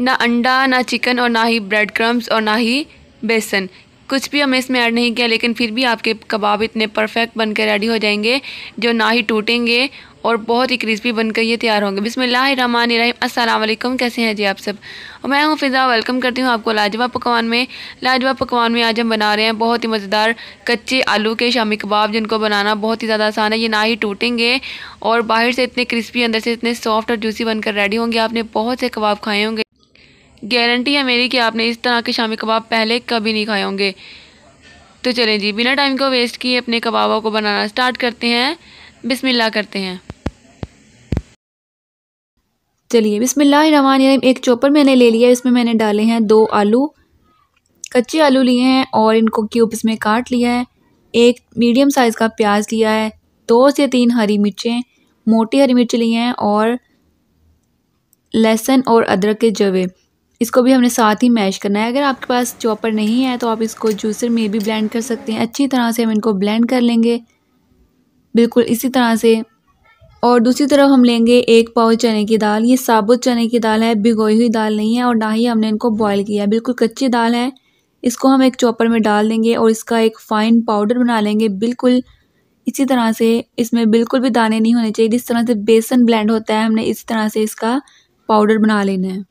ना अंडा ना चिकन और ना ही ब्रेड क्रम्स और ना ही बेसन कुछ भी हमें इसमें ऐड नहीं किया लेकिन फिर भी आपके कबाब इतने परफेक्ट बनकर रेडी हो जाएंगे जो ना ही टूटेंगे और बहुत ही क्रिस्पी बनकर ये तैयार होंगे बिसमीम अस्सलाम वालेकुम कैसे हैं जी आप सब और मैं हूँ फ़िज़ा वेलकम करती हूँ आपको लाजवाब पकवान में लाजवाब पकवान में आज हम बना रहे हैं बहुत ही मज़ेदार कच्चे आलू के शामी कबाब जिनको बनाना बहुत ही ज़्यादा आसान है ये ना ही टूटेंगे और बाहर से इतने क्रिस्पी अंदर से इतने सॉफ्ट और जूसी बनकर रेडी होंगे आपने बहुत से कबाब खाए होंगे गारंटी है मेरी कि आपने इस तरह के शामी कबाब पहले कभी नहीं खाए होंगे तो चलें जी बिना टाइम को वेस्ट किए अपने कबाबों को बनाना स्टार्ट करते हैं बिसमिल्ला करते हैं चलिए बिसमिल्लामान एक चॉपर मैंने ले लिया इसमें मैंने डाले हैं दो आलू कच्चे आलू लिए हैं और इनको क्यूब्स में काट लिया है एक मीडियम साइज़ का प्याज लिया है दो से तीन हरी मिर्चें मोटी हरी मिर्च ली हैं और लहसुन और अदरक के जवे इसको भी हमने साथ ही मैश करना है अगर आपके पास चॉपर नहीं है तो आप इसको जूसर में भी ब्लेंड कर सकते हैं अच्छी तरह से हम इनको ब्लेंड कर लेंगे बिल्कुल इसी तरह से और दूसरी तरफ हम लेंगे एक पाव चने की दाल ये साबुत चने की दाल है भिगोई हुई दाल नहीं है और ना ही हमने इनको बॉयल किया है बिल्कुल कच्ची दाल है इसको हम एक चॉपर में डाल देंगे और इसका एक फ़ाइन पाउडर बना लेंगे बिल्कुल इसी तरह से इसमें बिल्कुल भी दाने नहीं होने चाहिए जिस तरह से बेसन ब्लेंड होता है हमने इसी तरह से इसका पाउडर बना लेना है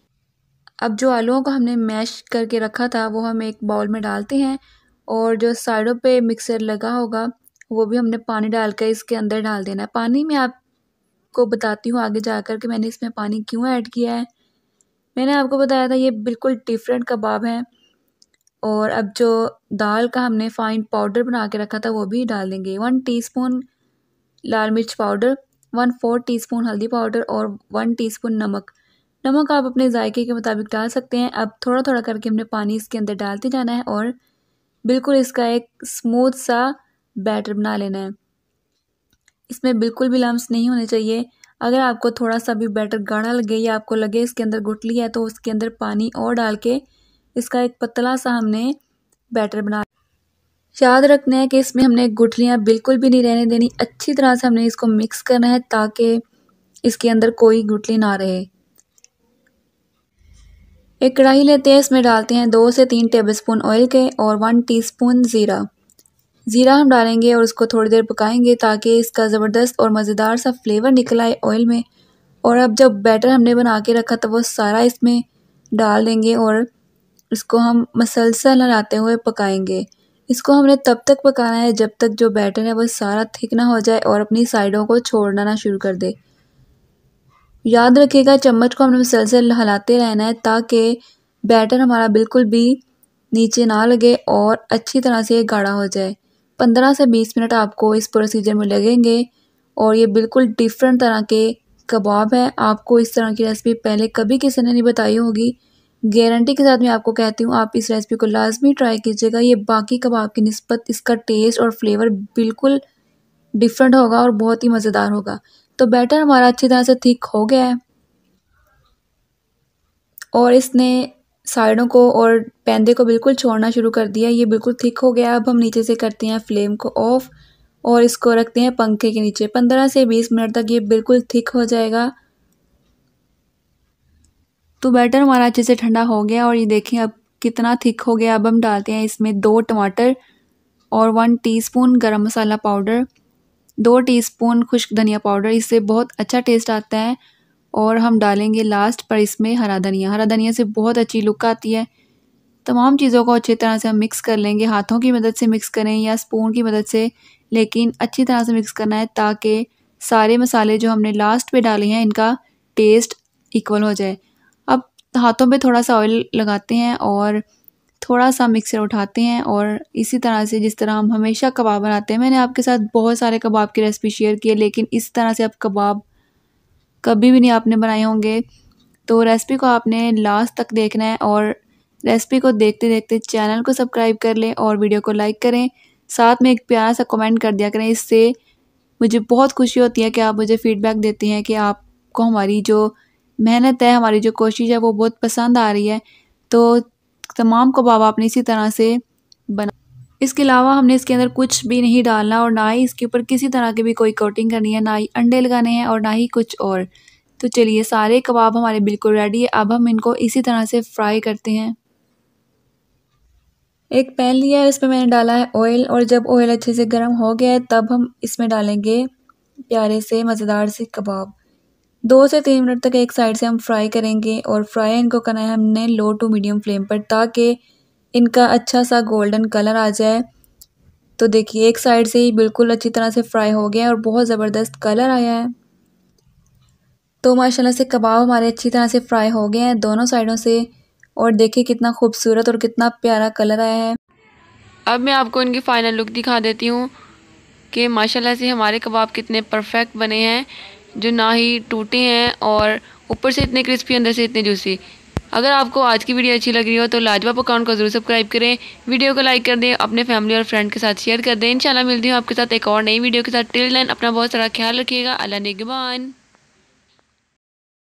अब जो आलूओं को हमने मैश करके रखा था वो हम एक बाउल में डालते हैं और जो साइडों पे मिक्सर लगा होगा वो भी हमने पानी डाल कर इसके अंदर डाल देना है पानी मैं आपको बताती हूँ आगे जाकर कि मैंने इसमें पानी क्यों ऐड किया है मैंने आपको बताया था ये बिल्कुल डिफरेंट कबाब है और अब जो दाल का हमने फाइन पाउडर बना के रखा था वो भी डाल देंगे वन टी लाल मिर्च पाउडर वन फोर टी हल्दी पाउडर और वन टी नमक नमक आप अपने जायके के मुताबिक डाल सकते हैं अब थोड़ा थोड़ा करके हमने पानी इसके अंदर डालते जाना है और बिल्कुल इसका एक स्मूथ सा बैटर बना लेना है इसमें बिल्कुल भी लम्स नहीं होने चाहिए अगर आपको थोड़ा सा भी बैटर गाढ़ा लगे या आपको लगे इसके अंदर गुटली है तो उसके अंदर पानी और डाल के इसका एक पतला सा हमने बैटर बना याद रखना है कि इसमें हमने गुठलियाँ बिल्कुल भी नहीं रहने देनी अच्छी तरह से हमने इसको मिक्स करना है ताकि इसके अंदर कोई गुठली ना रहे एक कढ़ाई लेते हैं इसमें डालते हैं दो से तीन टेबलस्पून ऑयल के और वन टीस्पून ज़ीरा ज़ीरा हम डालेंगे और उसको थोड़ी देर पकाएंगे ताकि इसका ज़बरदस्त और मज़ेदार सा फ्लेवर निकल आए ऑयल में और अब जब बैटर हमने बना के रखा तो वो सारा इसमें डाल देंगे और इसको हम मसलसल हलाते हुए पकाएंगे इसको हमने तब तक पकाना है जब तक जो बैटर है वो सारा थिक ना हो जाए और अपनी साइडों को छोड़ना ना शुरू कर दे याद रखिएगा चम्मच को हमने मुसलसल हिलाते रहना है ताकि बैटर हमारा बिल्कुल भी नीचे ना लगे और अच्छी तरह से गाढ़ा हो जाए पंद्रह से बीस मिनट आपको इस प्रोसीजर में लगेंगे और ये बिल्कुल डिफरेंट तरह के कबाब हैं आपको इस तरह की रेसिपी पहले कभी किसी ने नहीं बताई होगी गारंटी के साथ मैं आपको कहती हूँ आप इस रेसिपी को लाजमी ट्राई कीजिएगा ये बाकी कबाब की नस्बत इसका टेस्ट और फ्लेवर बिल्कुल डिफरेंट होगा और बहुत ही मज़ेदार होगा तो बैटर हमारा अच्छी तरह से थिक हो गया है और इसने साइडों को और पैंदे को बिल्कुल छोड़ना शुरू कर दिया ये बिल्कुल थिक हो गया अब हम नीचे से करते हैं फ्लेम को ऑफ़ और इसको रखते हैं पंखे के नीचे पंद्रह से बीस मिनट तक ये बिल्कुल थिक हो जाएगा तो बैटर हमारा अच्छे से ठंडा हो गया और ये देखें अब कितना थिक हो गया अब हम डालते हैं इसमें दो टमाटर और वन टीस्पून गरम मसाला पाउडर दो टीस्पून खुश्क धनिया पाउडर इससे बहुत अच्छा टेस्ट आता है और हम डालेंगे लास्ट पर इसमें हरा धनिया हरा धनिया से बहुत अच्छी लुक आती है तमाम चीज़ों को अच्छी तरह से हम मिक्स कर लेंगे हाथों की मदद से मिक्स करें या स्पून की मदद से लेकिन अच्छी तरह से मिक्स करना है ताकि सारे मसाले जो हमने लास्ट पे डाले हैं इनका टेस्ट इक्वल हो जाए अब हाथों पे थोड़ा सा ऑयल लगाते हैं और थोड़ा सा मिक्सर उठाते हैं और इसी तरह से जिस तरह हम हमेशा कबाब बनाते हैं मैंने आपके साथ बहुत सारे कबाब की रेसिपी शेयर की है लेकिन इस तरह से आप कबाब कभी भी नहीं आपने बनाए होंगे तो रेसिपी को आपने लास्ट तक देखना है और रेसिपी को देखते देखते चैनल को सब्सक्राइब कर लें और वीडियो को लाइक करें साथ में एक प्यारा सा कमेंट कर दिया करें इससे मुझे बहुत खुशी होती है कि आप मुझे फ़ीडबैक देती हैं कि आपको हमारी जो मेहनत है हमारी जो कोशिश है वो बहुत पसंद आ रही है तो तमाम कबाब आपने इसी तरह से बना इसके अलावा हमने इसके अंदर कुछ भी नहीं डालना और ना ही इसके ऊपर किसी तरह की भी कोई कोटिंग करनी है ना ही अंडे लगाने हैं और ना ही कुछ और तो चलिए सारे कबाब हमारे बिल्कुल रेडी है अब हम इनको इसी तरह से फ्राई करते हैं एक पैन लिया है इसमें मैंने डाला है ऑयल और जब ऑयल अच्छे से गर्म हो गया है तब हम इसमें डालेंगे प्यारे से मज़ेदार से कबाब दो से तीन मिनट तक एक साइड से हम फ्राई करेंगे और फ्राई इनको करना है हमने लो टू मीडियम फ्लेम पर ताकि इनका अच्छा सा गोल्डन कलर आ जाए तो देखिए एक साइड से ही बिल्कुल अच्छी तरह से फ्राई हो गया है और बहुत ज़बरदस्त कलर आया है तो माशाल्लाह से कबाब हमारे अच्छी तरह से फ्राई हो गए हैं दोनों साइडों से और देखिए कितना खूबसूरत और कितना प्यारा कलर आया है अब मैं आपको इनकी फ़ाइनल लुक दिखा देती हूँ कि माशाल्लाह से हमारे कबाब कितने परफेक्ट बने हैं जो ना ही टूटे हैं और ऊपर से इतने क्रिस्पी अंदर से इतने जूसी अगर आपको आज की वीडियो अच्छी लग रही हो तो लाजवाब अकाउंट को ज़रूर सब्सक्राइब करें वीडियो को लाइक कर दें अपने फैमिली और फ्रेंड के साथ शेयर कर दें इंशाल्लाह मिलती हूँ आपके साथ एक और नई वीडियो के साथ टिल दैन अपना बहुत सारा ख्याल रखिएगा अल्लाह निगबान